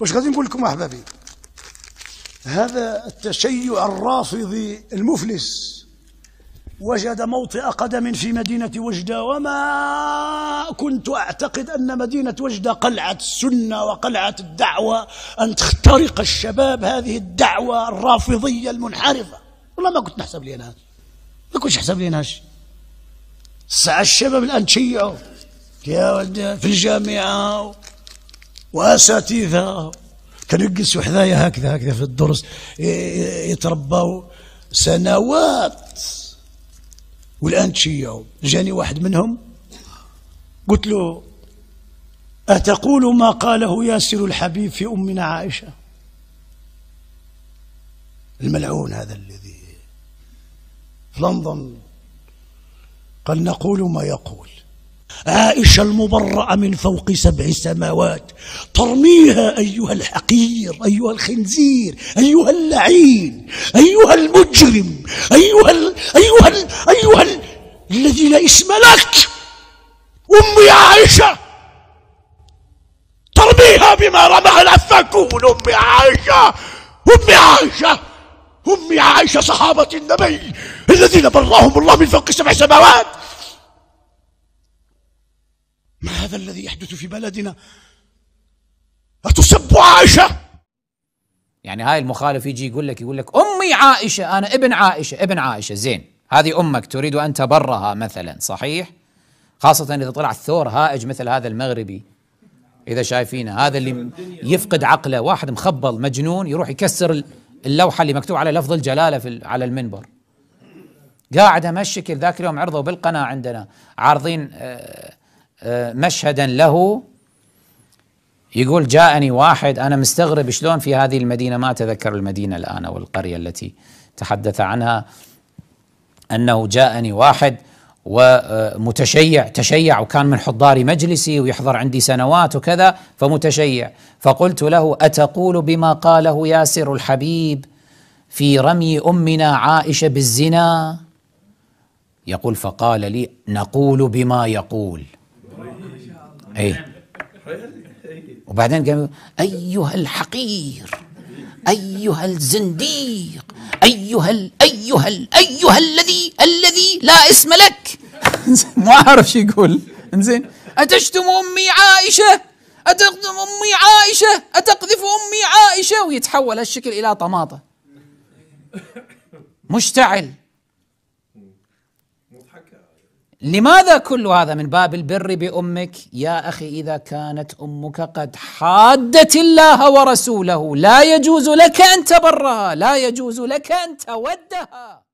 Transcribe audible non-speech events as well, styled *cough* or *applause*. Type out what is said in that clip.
واش غادي نقول لكم احبابي هذا التشيع الرافضي المفلس وجد موطئ قدم في مدينة وجدة وما كنت أعتقد أن مدينة وجدة قلعة السنة وقلعة الدعوة أن تخترق الشباب هذه الدعوة الرافضية المنحرفة والله ما كنت نحسب لي أنا ما كنتش نحسب لي أنا الساعة الشباب الآن تشيعوا يا ولدي في الجامعة واساتذه كانوا يجلسوا حذايا هكذا هكذا في الدرس يتربوا سنوات والان تشيعوا جاني واحد منهم قلت له أتقول ما قاله ياسر الحبيب في أمنا عائشة الملعون هذا الذي في لندن قال نقول ما يقول عائشة المبرأة من فوق سبع سماوات ترميها أيها الحقير أيها الخنزير أيها اللعين أيها المجرم أيها ال أيها ال أيها ال الذي لا اسم لك أمي عائشة ترميها بما رمى الأفاكون أمي عائشة أمي عائشة أمي عائشة صحابة النبي الذين برأهم الله من فوق سبع سماوات ما هذا الذي يحدث في بلدنا أتسب عائشة يعني هاي المخالف يجي يقول لك يقول لك أمي عائشة أنا ابن عائشة ابن عائشة زين هذه أمك تريد أن تبرها مثلا صحيح خاصة إذا طلع الثور هائج مثل هذا المغربي إذا شايفينه هذا اللي يفقد عقله واحد مخبل مجنون يروح يكسر اللوحة اللي مكتوب على لفظ الجلالة في على المنبر قاعد همشكل ذاك اليوم عرضوا بالقناة عندنا عارضين آه آه، مشهدا له يقول جاءني واحد انا مستغرب شلون في هذه المدينه ما اتذكر المدينه الان او القريه التي تحدث عنها انه جاءني واحد ومتشيع آه، تشيع وكان من حضار مجلسي ويحضر عندي سنوات وكذا فمتشيع فقلت له اتقول بما قاله ياسر الحبيب في رمي امنا عائشه بالزنا يقول فقال لي نقول بما يقول ايه وبعدين قال ايها الحقير ايها الزنديق ايها ال ايها ال ايها الذي الذي لا اسم لك *laughs* ما اعرف شو يقول انزين اتشتم امي عائشه اتقذف امي عائشه اتقذف امي عائشه ويتحول هالشكل الى طماطه مشتعل لماذا كل هذا من باب البر بامك يا اخي اذا كانت امك قد حادت الله ورسوله لا يجوز لك ان تبرها لا يجوز لك ان تودها